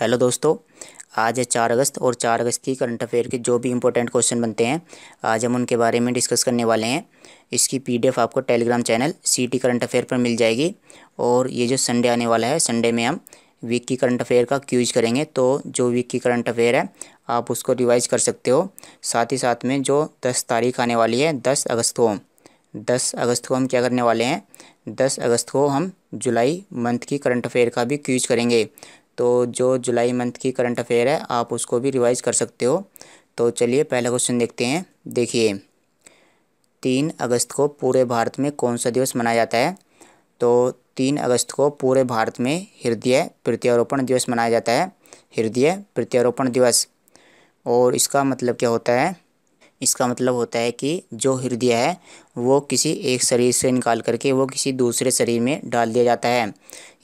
hello दोस्तों आज है चार अगस्त और चार अगस्त की करंट अफेयर के जो भी इंपॉर्टेंट क्वेश्चन बनते हैं आज हम उनके बारे में डिस्कस करने वाले हैं इसकी पीडीएफ आपको टेलीग्राम चैनल सीटी करंट अफेयर पर मिल जाएगी और ये जो संडे आने वाला है संडे में हम वीक की करंट अफेयर का क्यूज करेंगे तो जो वीक की करंट अफेयर है आप उसको रिवाइज कर सकते हो साथ ही साथ में जो दस तारीख आने वाली है दस अगस्त को दस अगस्त को हम क्या करने वाले हैं दस अगस्त को हम जुलाई मंथ की करंट अफेयर का भी क्यूज करेंगे तो जो जुलाई मंथ की करंट अफेयर है आप उसको भी रिवाइज कर सकते हो तो चलिए पहला क्वेश्चन देखते हैं देखिए तीन अगस्त को पूरे भारत में कौन सा दिवस मनाया जाता है तो तीन अगस्त को पूरे भारत में हृदय प्रत्यारोपण दिवस मनाया जाता है हृदय प्रत्यारोपण दिवस और इसका मतलब क्या होता है इसका मतलब होता है कि जो हृदय है वो किसी एक शरीर से निकाल करके वो किसी दूसरे शरीर में डाल दिया जाता है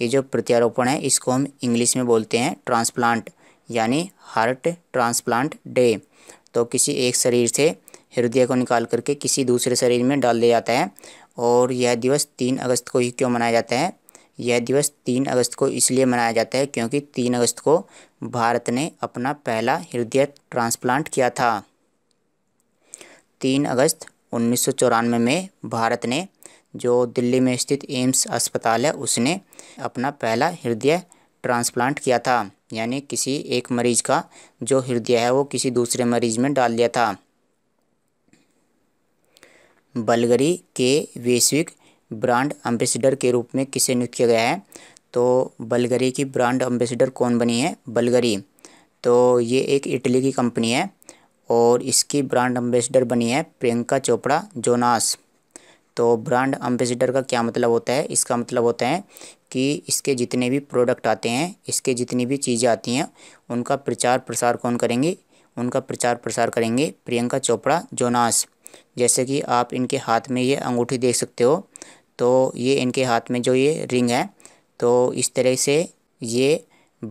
ये जो प्रत्यारोपण है इसको हम इंग्लिश में बोलते हैं ट्रांसप्लांट यानी हार्ट ट्रांसप्लांट डे तो किसी एक शरीर से हृदय को निकाल करके किसी दूसरे शरीर में डाल दिया जाता है और यह दिवस तीन अगस्त को ही क्यों मनाया जाता है यह दिवस तीन अगस्त को इसलिए मनाया जाता है क्योंकि तीन अगस्त को भारत ने अपना पहला हृदय ट्रांसप्लांट किया था तीन अगस्त उन्नीस में भारत ने जो दिल्ली में स्थित एम्स अस्पताल है उसने अपना पहला हृदय ट्रांसप्लांट किया था यानी किसी एक मरीज का जो हृदय है वो किसी दूसरे मरीज में डाल दिया था बलगरी के वैश्विक ब्रांड एम्बेसडर के रूप में किसे नियुक्त किया गया है तो बलगरी की ब्रांड एम्बेसडर कौन बनी है बलगरी तो ये एक इटली की कंपनी है और इसकी ब्रांड एम्बेसडर बनी है प्रियंका चोपड़ा जोनास तो ब्रांड एम्बेसडर का क्या मतलब होता है इसका मतलब होता है कि इसके जितने भी प्रोडक्ट आते हैं इसके जितनी भी चीज़ें आती हैं उनका प्रचार प्रसार कौन करेंगे उनका प्रचार प्रसार करेंगे प्रियंका चोपड़ा जोनास जैसे कि आप इनके हाथ में ये अंगूठी देख सकते हो तो ये इनके हाथ में जो ये रिंग है तो इस तरह से ये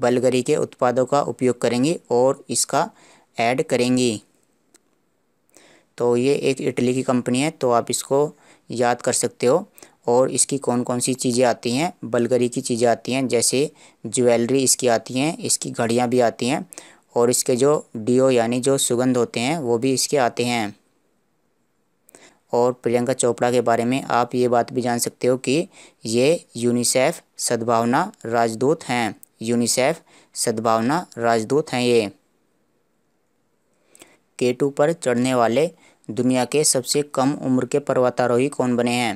बलगरी के उत्पादों का उपयोग करेंगी और इसका ऐड करेंगी तो ये एक इटली की कंपनी है तो आप इसको याद कर सकते हो और इसकी कौन कौन सी चीज़ें आती हैं बलगरी की चीज़ें आती हैं जैसे ज्वेलरी इसकी आती हैं इसकी घड़ियाँ भी आती हैं और इसके जो डीओ यानी जो सुगंध होते हैं वो भी इसके आते हैं और प्रियंका चोपड़ा के बारे में आप ये बात भी जान सकते हो कि ये यूनिसेफ सद्भावना राजदूत हैं यूनिसेफ सद्भावना राजदूत हैं ये केटू पर चढ़ने वाले दुनिया के सबसे कम उम्र के पर्वतारोही कौन बने हैं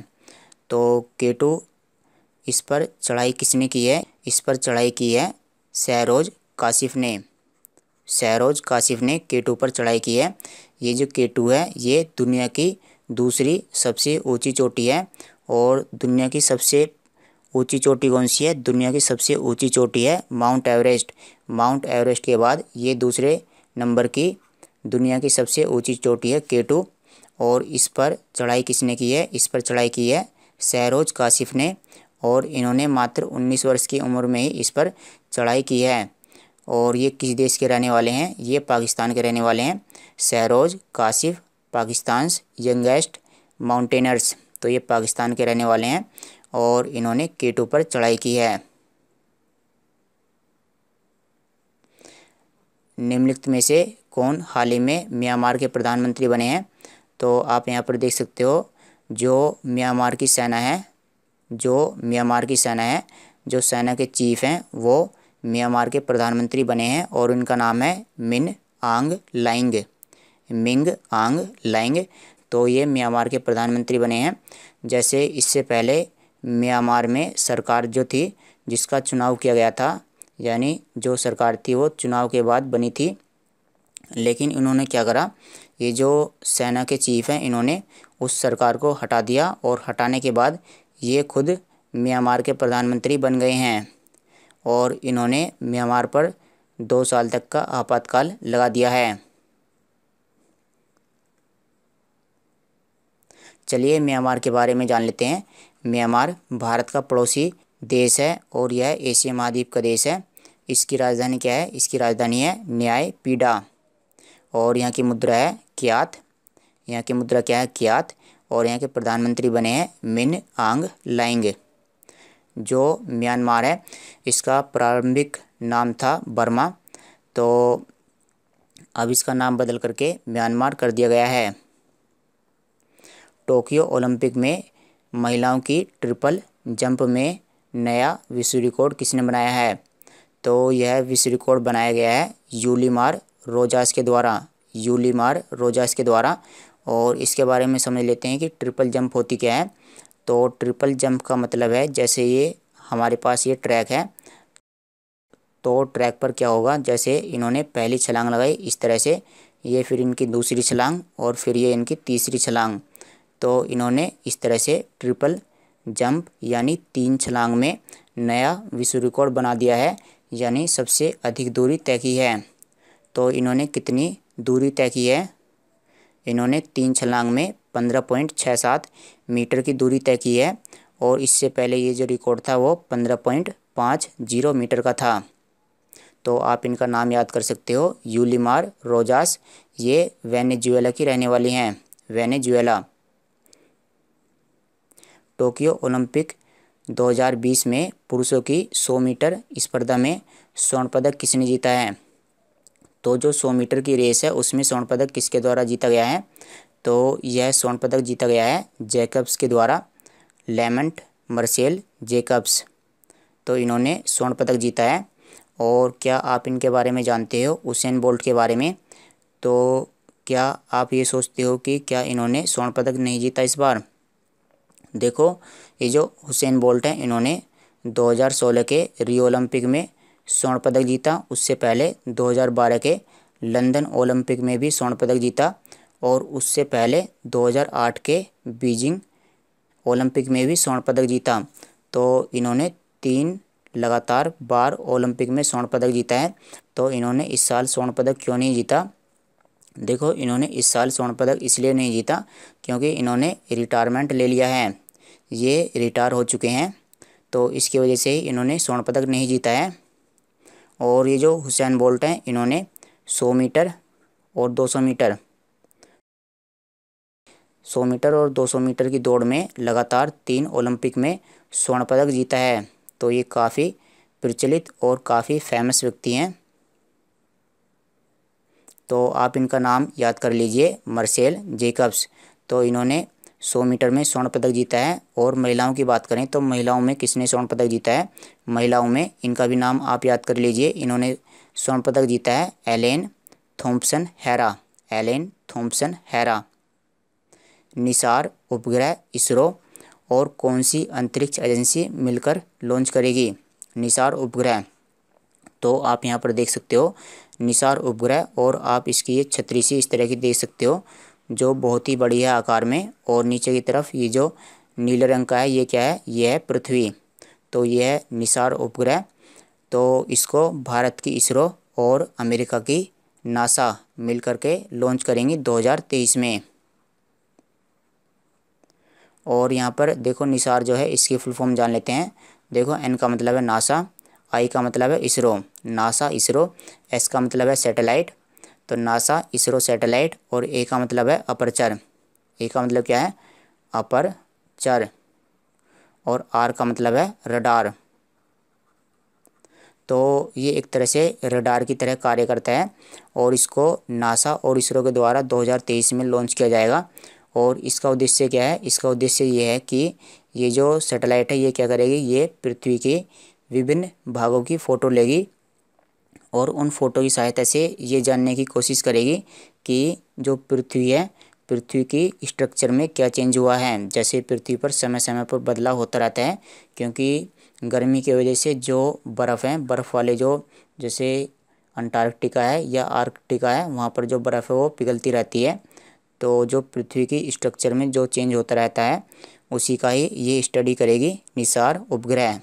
तो केटू इस पर चढ़ाई किसने की है इस पर चढ़ाई की है सहरोज काशिफ ने सहरोज काशिफ ने केटू पर चढ़ाई की है ये जो केटू है ये दुनिया की दूसरी सबसे ऊंची चोटी है और दुनिया की सबसे ऊंची चोटी कौन सी है दुनिया की सबसे ऊंची चोटी है माउंट एवरेस्ट माउंट एवरेस्ट के बाद ये दूसरे नंबर की दुनिया की सबसे ऊंची चोटी है केटू और इस पर चढ़ाई किसने की है इस पर चढ़ाई की है सहरोज काशिफ ने और इन्होंने मात्र 19 वर्ष की उम्र में ही इस पर चढ़ाई की है और ये किस देश के रहने वाले हैं ये पाकिस्तान के रहने वाले हैं सहरोज काशिफ पाकिस्तान यंगेस्ट माउंटेनर्स तो ये पाकिस्तान के रहने वाले हैं और इन्होंने केटू पर चढ़ाई की है निम्नलिखित में से कौन हाल ही में म्यांमार के प्रधानमंत्री बने हैं तो आप यहाँ पर देख सकते हो जो म्यांमार की सेना है जो म्यांमार की सेना है जो सेना के चीफ हैं वो म्यांमार के प्रधानमंत्री बने हैं और उनका नाम है मिन आंग लाइंग मिंग आंग लाइंग तो ये म्यांमार के प्रधानमंत्री बने हैं जैसे इससे पहले म्यांमार में सरकार जो थी जिसका चुनाव किया गया था यानी जो सरकार थी वो चुनाव के बाद बनी थी लेकिन इन्होंने क्या करा ये जो सेना के चीफ हैं इन्होंने उस सरकार को हटा दिया और हटाने के बाद ये खुद म्यांमार के प्रधानमंत्री बन गए हैं और इन्होंने म्यांमार पर दो साल तक का आपातकाल लगा दिया है चलिए म्यांमार के बारे में जान लेते हैं म्यांमार भारत का पड़ोसी देश है और यह एशिया महाद्वीप का देश है इसकी राजधानी क्या है इसकी राजधानी है न्याय पीडा और यहाँ की मुद्रा है क्यात यहाँ की मुद्रा क्या है क्यात और यहाँ के प्रधानमंत्री बने हैं मिन आंग लाइंग जो म्यांमार है इसका प्रारंभिक नाम था बर्मा तो अब इसका नाम बदल करके म्यांमार कर दिया गया है टोक्यो ओलंपिक में महिलाओं की ट्रिपल जंप में नया विश्व रिकॉर्ड किसने बनाया है तो यह विश्व रिकॉर्ड बनाया गया है यूलीमार रोजास के द्वारा यूलीमार रोजास के द्वारा और इसके बारे में समझ लेते हैं कि ट्रिपल जंप होती क्या है तो ट्रिपल जंप का मतलब है जैसे ये हमारे पास ये ट्रैक है तो ट्रैक पर क्या होगा जैसे इन्होंने पहली छलांग लगाई इस तरह से ये फिर इनकी दूसरी छलांग और फिर ये इनकी तीसरी छलांग तो इन्होंने इस तरह से ट्रिपल जंप यानी तीन छलांग में नया विश्व रिकॉर्ड बना दिया है यानी सबसे अधिक दूरी तय की है तो इन्होंने कितनी दूरी तय की है इन्होंने तीन छलांग में पंद्रह पॉइंट छः सात मीटर की दूरी तय की है और इससे पहले ये जो रिकॉर्ड था वो पंद्रह पॉइंट पाँच जीरो मीटर का था तो आप इनका नाम याद कर सकते हो यूलीमार रोजास ये वेनेजुएला की रहने वाली हैं वेनेजुएला टोक्यो ओलंपिक 2020 में पुरुषों की 100 मीटर स्पर्धा में स्वर्ण पदक किसने जीता है तो जो सौ मीटर की रेस है उसमें स्वर्ण पदक किसके द्वारा जीता गया है तो यह स्वर्ण पदक जीता गया है जैकब्स के द्वारा लेमंट मर्सेल जेकब्स तो इन्होंने स्वर्ण पदक जीता है और क्या आप इनके बारे में जानते हो उसन बोल्ट के बारे में तो क्या आप ये सोचते हो कि क्या इन्होंने स्वर्ण पदक नहीं जीता इस बार देखो ये जो हुसैन बोल्ट हैं इन्होंने 2016 के रियो ओलंपिक में स्वर्ण पदक जीता उससे पहले 2012 के लंदन ओलंपिक में भी स्वर्ण पदक जीता और उससे पहले 2008 के बीजिंग ओलंपिक में भी स्वर्ण पदक जीता तो इन्होंने तीन लगातार बार ओलंपिक में स्वर्ण पदक जीता है तो इन्होंने इस साल स्वर्ण पदक क्यों नहीं जीता देखो इन्होंने इस साल स्वर्ण पदक इसलिए नहीं जीता क्योंकि इन्होंने रिटायरमेंट ले लिया है ये रिटायर हो चुके हैं तो इसकी वजह से ही इन्होंने स्वर्ण पदक नहीं जीता है और ये जो हुसैन बोल्ट हैं इन्होंने 100 मीटर और 200 मीटर 100 मीटर और 200 मीटर की दौड़ में लगातार तीन ओलंपिक में स्वर्ण पदक जीता है तो ये काफ़ी प्रचलित और काफ़ी फेमस व्यक्ति हैं तो आप इनका नाम याद कर लीजिए मर्सेल जेकब्स तो इन्होंने सौ मीटर में स्वर्ण पदक जीता है और महिलाओं की बात करें तो महिलाओं में किसने स्वर्ण पदक जीता है महिलाओं में इनका भी नाम आप याद कर लीजिए इन्होंने स्वर्ण पदक जीता है Elaine Thompson Herah Elaine Thompson Herah NISAR उपग्रह इसरो और कौन सी अंतरिक्ष एजेंसी मिलकर लॉन्च करेगी निसार उपग्रह तो आप यहाँ पर देख सकते हो निसार उपग्रह और आप इसकी ये छतरी सी इस तरह की देख सकते हो जो बहुत ही बढ़िया आकार में और नीचे की तरफ ये जो नीले रंग का है ये क्या है ये है पृथ्वी तो ये है निसार उपग्रह तो इसको भारत की इसरो और अमेरिका की नासा मिल के लॉन्च करेंगी 2023 में और यहाँ पर देखो निसार जो है इसकी फुल फॉर्म जान लेते हैं देखो एन का मतलब है नासा आई का मतलब है इसरो नासा इसरो एस का मतलब है सैटेलाइट तो नासा इसरो सैटेलाइट और ए का मतलब है अपरचर ए का मतलब क्या है अपरचर और आर का मतलब है रडार तो ये एक तरह से रडार की तरह कार्य करता है और इसको नासा और इसरो के द्वारा 2023 में लॉन्च किया जाएगा और इसका उद्देश्य क्या है इसका उद्देश्य ये है कि ये जो सैटेलाइट है ये क्या करेगी ये पृथ्वी के विभिन्न भागों की फ़ोटो लेगी और उन फोटो की सहायता से ये जानने की कोशिश करेगी कि जो पृथ्वी है पृथ्वी की स्ट्रक्चर में क्या चेंज हुआ है जैसे पृथ्वी पर समय समय पर बदलाव होता रहता है क्योंकि गर्मी की वजह से जो बर्फ़ है बर्फ़ वाले जो जैसे अंटार्कटिका है या आर्कटिका है वहाँ पर जो बर्फ़ है वो पिघलती रहती है तो जो पृथ्वी की स्ट्रक्चर में जो चेंज होता रहता है उसी का ही ये स्टडी करेगी निसार उपग्रह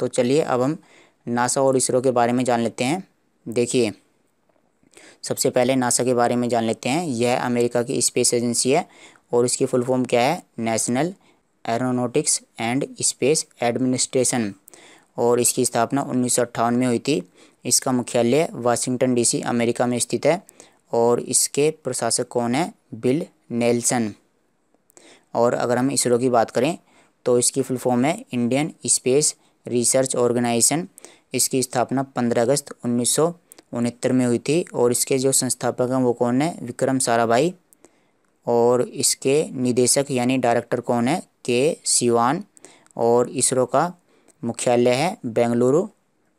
तो चलिए अब हम नासा और इसरो के बारे में जान लेते हैं देखिए सबसे पहले नासा के बारे में जान लेते हैं यह अमेरिका की स्पेस एजेंसी है और इसकी फुल फॉर्म क्या है National Aeronautics and Space Administration और इसकी स्थापना उन्नीस में हुई थी इसका मुख्यालय वाशिंगटन डीसी अमेरिका में स्थित है और इसके प्रशासक कौन है बिल नेल्सन और अगर हम इसरो की बात करें तो इसकी फुल फॉर्म है इंडियन स्पेस रिसर्च ऑर्गेनाइजेशन इसकी स्थापना 15 अगस्त उन्नीस में हुई थी और इसके जो संस्थापक हैं वो कौन है विक्रम साराभाई और इसके निदेशक यानी डायरेक्टर कौन है के सिवान और इसरो का मुख्यालय है बेंगलुरु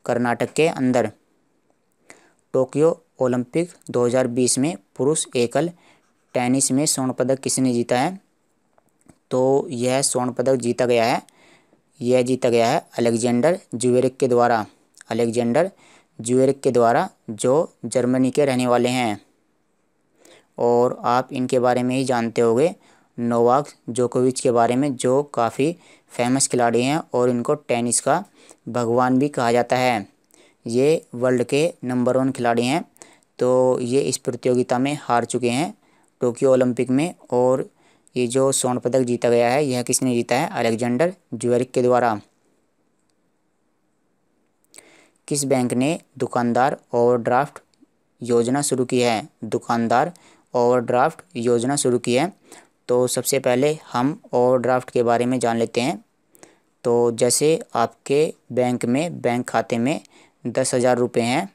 कर्नाटक के अंदर टोक्यो ओलंपिक 2020 में पुरुष एकल टेनिस में स्वर्ण पदक किसने जीता है तो यह स्वर्ण पदक जीता गया है यह जीता गया है अलेक्जेंडर जुवेरिक के द्वारा अलेक्जेंडर जुवेरिक के द्वारा जो जर्मनी के रहने वाले हैं और आप इनके बारे में ही जानते होंगे नोवाक जोकोविच के बारे में जो काफ़ी फेमस खिलाड़ी हैं और इनको टेनिस का भगवान भी कहा जाता है ये वर्ल्ड के नंबर वन खिलाड़ी हैं तो ये इस प्रतियोगिता में हार चुके हैं टोक्यो ओलंपिक में और ये जो स्वर्ण पदक जीता गया है यह किसने जीता है अलेक्जेंडर ज्वेरिक के द्वारा किस बैंक ने दुकानदार ओवरड्राफ्ट योजना शुरू की है दुकानदार ओवरड्राफ्ट योजना शुरू की है तो सबसे पहले हम ओवरड्राफ्ट के बारे में जान लेते हैं तो जैसे आपके बैंक में बैंक खाते में दस हज़ार रुपये हैं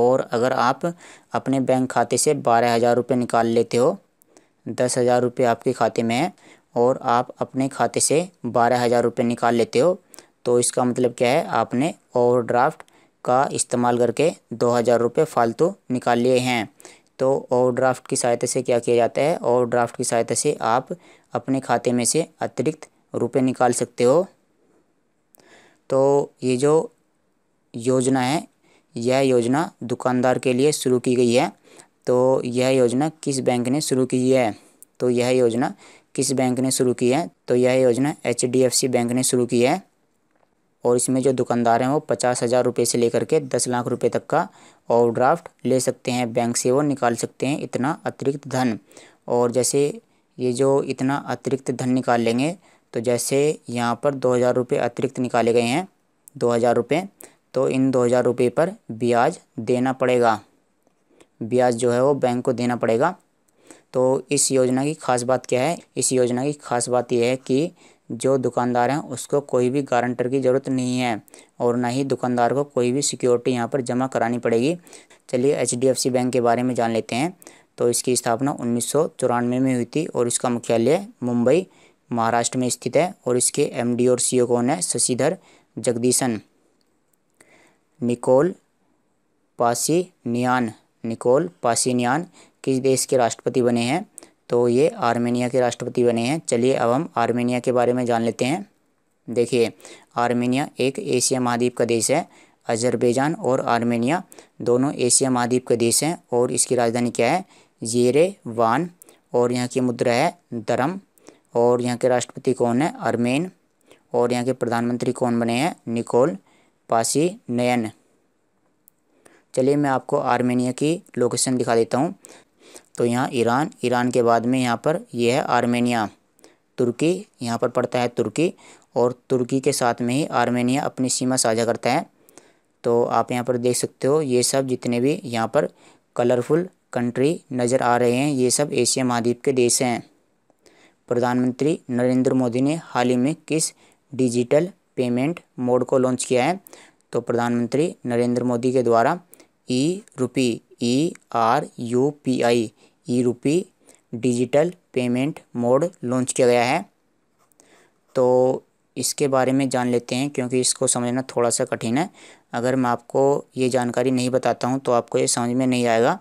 और अगर आप अपने बैंक खाते से बारह हज़ार रुपये निकाल लेते हो दस हज़ार रुपये आपके खाते में है और आप अपने खाते से बारह हज़ार रुपये निकाल लेते हो तो इसका मतलब क्या है आपने ओवरड्राफ्ट का इस्तेमाल करके दो हज़ार रुपये फालतू निकाल लिए हैं तो ओवरड्राफ्ट की सहायता से क्या किया जाता है ओवरड्राफ्ट की सहायता से आप अपने खाते में से अतिरिक्त रुपये निकाल सकते हो तो ये जो योजना है यह योजना दुकानदार के लिए शुरू की गई है तो यह योजना किस बैंक ने शुरू की है तो यह योजना किस बैंक ने शुरू की है तो यह योजना एच बैंक ने शुरू की है और इसमें जो दुकानदार हैं वो पचास हज़ार रुपये से लेकर के दस लाख रुपए तक का ओवरड्राफ्ट ले सकते हैं बैंक से वो निकाल सकते हैं इतना अतिरिक्त धन और जैसे ये जो इतना अतिरिक्त धन निकाल लेंगे तो जैसे यहाँ पर दो हज़ार रुपये अतिरिक्त निकाले गए हैं दो हज़ार रुपये तो इन दो हज़ार रुपये पर ब्याज देना पड़ेगा ब्याज जो है वो बैंक को देना पड़ेगा तो इस योजना की खास बात क्या है इस योजना की खास बात यह है कि जो दुकानदार हैं उसको कोई भी गारंटर की ज़रूरत नहीं है और ना ही दुकानदार को कोई भी सिक्योरिटी यहाँ पर जमा करानी पड़ेगी चलिए एच बैंक के बारे में जान लेते हैं तो इसकी स्थापना उन्नीस में हुई थी और इसका मुख्यालय मुंबई महाराष्ट्र में स्थित है और इसके एम और सी कौन है Shashidhar Jagdishan Nikol Pashinyan Nikol Pashinyan किस देश के राष्ट्रपति बने हैं तो ये आर्मेनिया के राष्ट्रपति बने हैं चलिए अब हम आर्मेनिया के बारे में जान लेते हैं देखिए आर्मेनिया एक एशिया महाद्वीप का देश है अजरबैजान और आर्मेनिया दोनों एशिया महाद्वीप का देश हैं और इसकी राजधानी क्या है येरे वान और यहाँ की मुद्रा है दरम और यहाँ के राष्ट्रपति कौन है आर्मेन और यहाँ के प्रधानमंत्री कौन बने हैं निकोल पासी नयन चलिए मैं आपको आर्मेनिया की लोकेशन दिखा देता हूँ तो यहाँ ईरान ईरान के बाद में यहाँ पर यह है आर्मेनिया तुर्की यहाँ पर पड़ता है तुर्की और तुर्की के साथ में ही आर्मेनिया अपनी सीमा साझा करता है तो आप यहाँ पर देख सकते हो ये सब जितने भी यहाँ पर कलरफुल कंट्री नज़र आ रहे हैं ये सब एशिया महाद्वीप के देश हैं प्रधानमंत्री नरेंद्र मोदी ने हाल ही में किस डिजिटल पेमेंट मोड को लॉन्च किया है तो प्रधानमंत्री नरेंद्र मोदी के द्वारा e RUPI E R U P I e RUPI digital payment mode launch किया गया है तो इसके बारे में जान लेते हैं क्योंकि इसको समझना थोड़ा सा कठिन है अगर मैं आपको ये जानकारी नहीं बताता हूँ तो आपको ये समझ में नहीं आएगा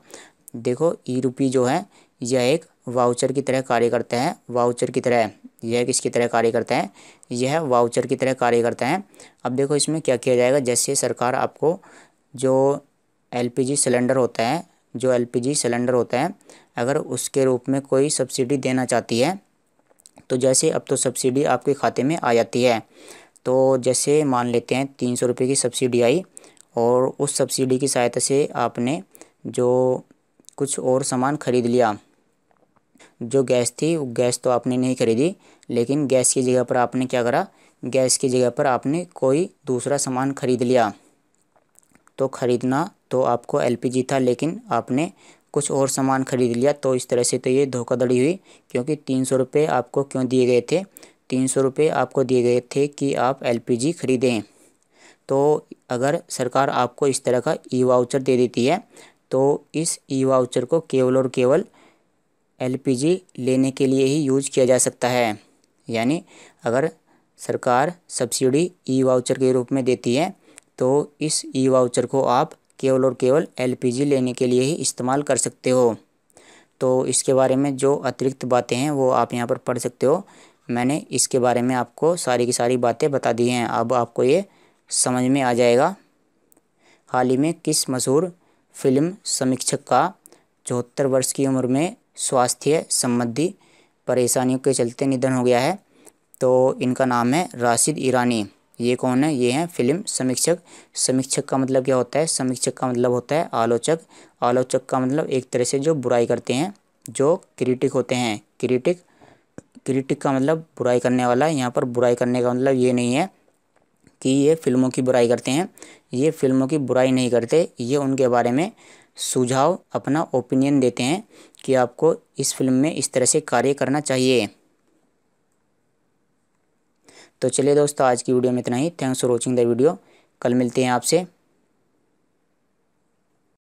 देखो ई रूपी जो है यह एक वाउचर की तरह कार्य करता है वाउचर की तरह यह किसकी तरह कार्य करता है यह वाउचर की तरह कार्य करता है अब देखो इसमें क्या किया जाएगा जैसे सरकार आपको जो एलपीजी सिलेंडर होता है जो एलपीजी सिलेंडर होता है अगर उसके रूप में कोई सब्सिडी देना चाहती है तो जैसे अब तो सब्सिडी आपके खाते में आ जाती है तो जैसे मान लेते हैं तीन सौ रुपये की सब्सिडी आई और उस सब्सिडी की सहायता से आपने जो कुछ और सामान ख़रीद लिया जो गैस थी गैस तो आपने नहीं खरीदी लेकिन गैस की जगह पर आपने क्या करा गैस की जगह पर आपने कोई दूसरा सामान खरीद लिया तो ख़रीदना तो आपको एलपीजी था लेकिन आपने कुछ और सामान खरीद लिया तो इस तरह से तो ये धोखाधड़ी हुई क्योंकि तीन सौ रुपये आपको क्यों दिए गए थे तीन सौ रुपये आपको दिए गए थे कि आप एलपीजी खरीदें तो अगर सरकार आपको इस तरह का ई वाउचर दे देती है तो इस ई वाउचर को केवल और केवल एल लेने के लिए ही यूज किया जा सकता है यानी अगर सरकार सब्सिडी ई वाउचर के रूप में देती है तो इस ई वाउचर को आप केवल और केवल एलपीजी लेने के लिए ही इस्तेमाल कर सकते हो तो इसके बारे में जो अतिरिक्त बातें हैं वो आप यहाँ पर पढ़ सकते हो मैंने इसके बारे में आपको सारी की सारी बातें बता दी हैं अब आपको ये समझ में आ जाएगा हाल ही में किस मशहूर फिल्म समीक्षक का चौहत्तर वर्ष की उम्र में स्वास्थ्य संबंधी परेशानियों के चलते निधन हो गया है तो इनका नाम है राशिद ईरानी ये कौन है ये हैं फिल्म समीक्षक समीक्षक का मतलब क्या होता है समीक्षक का मतलब होता है आलोचक आलोचक का मतलब एक तरह से जो बुराई करते हैं जो क्रिटिक होते हैं क्रिटिक क्रिटिक का मतलब बुराई करने वाला यहाँ पर बुराई करने का मतलब ये नहीं है कि ये फिल्मों की बुराई करते हैं ये फिल्मों की बुराई नहीं करते ये उनके बारे में सुझाव अपना ओपिनियन देते हैं कि आपको इस फिल्म में इस तरह से कार्य करना चाहिए तो चलिए दोस्तों आज की वीडियो में इतना ही thanks for watching the video कल मिलते हैं आपसे